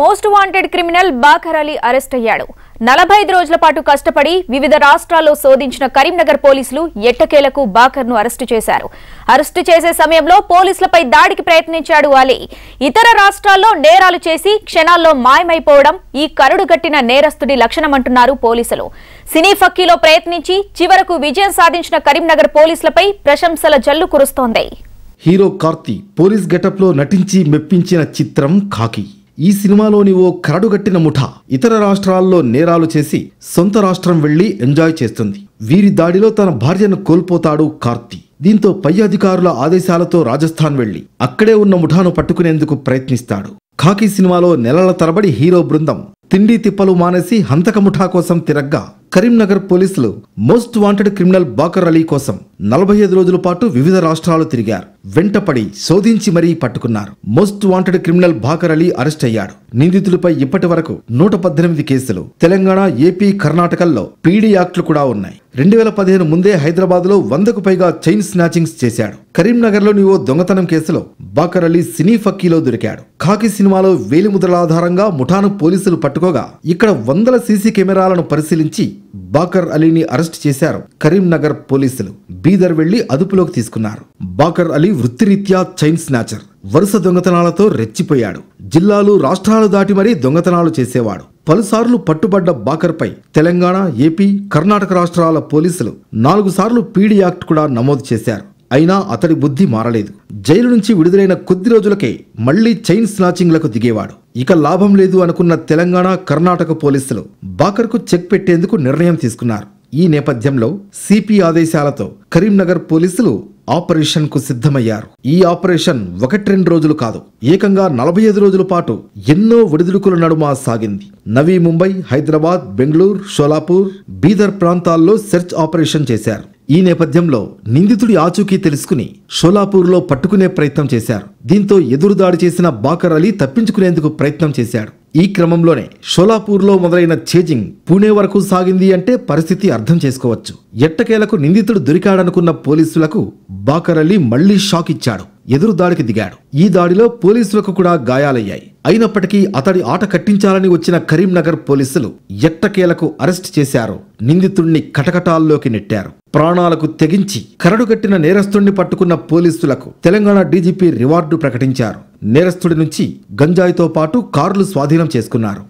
most wanted criminal Bakar Ali arrest అయ్యాడు నలభై ఐదు రోజుల పాటు కష్టపడి వివిధ రాష్ట్రాల్లో శోధించిన కరీంనగర్ పోలీసులు ఎట్టకేలకు ను అరెస్టు చేశారు అరెస్టు చేసే సమయంలో పోలీసులపై దాడికి ప్రయత్నించాడు అలీ ఇతర రాష్ట్రాల్లో నేరాలు చేసి క్షణాల్లో మాయమైపోవడం ఈ కరుడుగట్టిన నేరస్తుడి లక్షణమంటున్నారు పోలీసులు సినీ ఫక్కీలో ప్రయత్నించి చివరకు విజయం సాధించిన కరీంనగర్ పోలీసులపై ప్రశంసల జల్లు కురుస్తోంది హీరో కార్తీ పోలీస్ లో నటించి మెప్పించిన చిత్రం ఖాకీ ఈ సినిమాలోని ఓ కరడుగట్టిన ముఠ ఇతర రాష్ట్రాల్లో నేరాలు చేసి సొంత రాష్ట్రం వెళ్లి ఎంజాయ్ చేస్తుంది వీరి దాడిలో తన భార్యను కోల్పోతాడు కార్తీ దీంతో పై అధికారుల ఆదేశాలతో రాజస్థాన్ వెళ్లి అక్కడే ఉన్న ముఠాను పట్టుకునేందుకు ప్రయత్నిస్తాడు ఖాకీ సినిమాలో నెలల తరబడి హీరో బృందం తిండి తిప్పలు మానేసి హంతక ముఠా కోసం తిరగ్గా కరీంనగర్ పోలీసులు most wanted criminal Bakar Ali కోసం నలభై ఐదు రోజుల పాటు వివిధ రాష్ట్రాలు తిరిగారు వెంటపడి శోధించి మరీ పట్టుకున్నారు most wanted criminal Bakar Ali arrest అయ్యాడు నిందితులపై ఇప్పటి వరకు నూట పద్దెనిమిది కేసులు తెలంగాణ ఏపీ కర్ణాటకల్లో పీడీ యాక్ట్లు కూడా ఉన్నాయి రెండు వేల పదిహేను ముందే హైదరాబాద్లో వందకు పైగా చైన్ స్నాచింగ్స్ చేశాడు కరీంనగర్లోని ఓ దొంగతనం కేసులో బాకర్ అలీ సినీ ఫక్కీలో దొరికాడు కాకి సినిమాలో వేలిముద్రల ఆధారంగా ముఠాను పోలీసులు పట్టుకోగా ఇక్కడ వందల సీసీ కెమెరాలను పరిశీలించి బాకర్ అలీని అరెస్ట్ చేశారు కరీంనగర్ పోలీసులు బీదర్ వెళ్లి అదుపులోకి తీసుకున్నారు బాకర్ అలీ వృత్తిరీత్యా చైన్ స్నాచర్ వరుస దొంగతనాలతో రెచ్చిపోయాడు జిల్లాలు రాష్ట్రాలు దాటి మరీ దొంగతనాలు చేసేవాడు పలుసార్లు పట్టుబడ్డ బాకర్పై తెలంగాణ ఏపీ కర్ణాటక రాష్ట్రాల పోలీసులు నాలుగు సార్లు పీడి యాక్ట్ కూడా నమోదు చేశారు అయినా అతడి బుద్ధి మారలేదు జైలు నుంచి విడుదలైన కొద్ది రోజులకే మళ్లీ చైన్ స్నాచింగ్లకు దిగేవాడు ఇక లాభం లేదు అనుకున్న తెలంగాణ కర్ణాటక పోలీసులు బాకర్కు చెక్ పెట్టేందుకు నిర్ణయం తీసుకున్నారు ఈ నేపథ్యంలో సిపి ఆదేశాలతో కరీంనగర్ పోలీసులు ఆపరేషన్ కు సిద్ధమయ్యారు ఈ ఆపరేషన్ ఒకటి రెండు రోజులు కాదు ఏకంగా నలభై ఐదు రోజుల పాటు ఎన్నో ఒడిదుడుకుల నడుమ సాగింది నవీ ముంబై హైదరాబాద్ బెంగళూరు షోలాపూర్ బీదర్ ప్రాంతాల్లో సెర్చ్ ఆపరేషన్ చేశారు ఈ నేపథ్యంలో నిందితుడి ఆచూకీ తెలుసుకుని షోలాపూర్లో పట్టుకునే ప్రయత్నం చేశారు దీంతో ఎదురుదాడి చేసిన బాకర్ అలీ తప్పించుకునేందుకు ప్రయత్నం చేశాడు ఈ క్రమంలోనే షోలాపూర్లో మొదలైన చేజింగ్ పూణే వరకు సాగింది అంటే పరిస్థితి అర్థం చేసుకోవచ్చు ఎట్టకేలకు నిందితుడు దొరికాడనుకున్న పోలీసులకు బాకర్ అలీ మళ్లీ షాక్ ఇచ్చాడు ఎదురు దాడికి దిగాడు ఈ దాడిలో పోలీసులకు కూడా గాయాలయ్యాయి అయినప్పటికీ అతడి ఆట కట్టించాలని వచ్చిన కరీంనగర్ పోలీసులు ఎట్టకేలకు అరెస్ట్ చేశారు నిందితుణ్ణి కటకటాల్లోకి నెట్టారు ప్రాణాలకు తెగించి కరడు కట్టిన నేరస్తుడిని పట్టుకున్న పోలీసులకు తెలంగాణ డీజీపీ రివార్డు ప్రకటించారు నేరస్తుడి నుంచి గంజాయితో పాటు కార్లు స్వాధీనం చేసుకున్నారు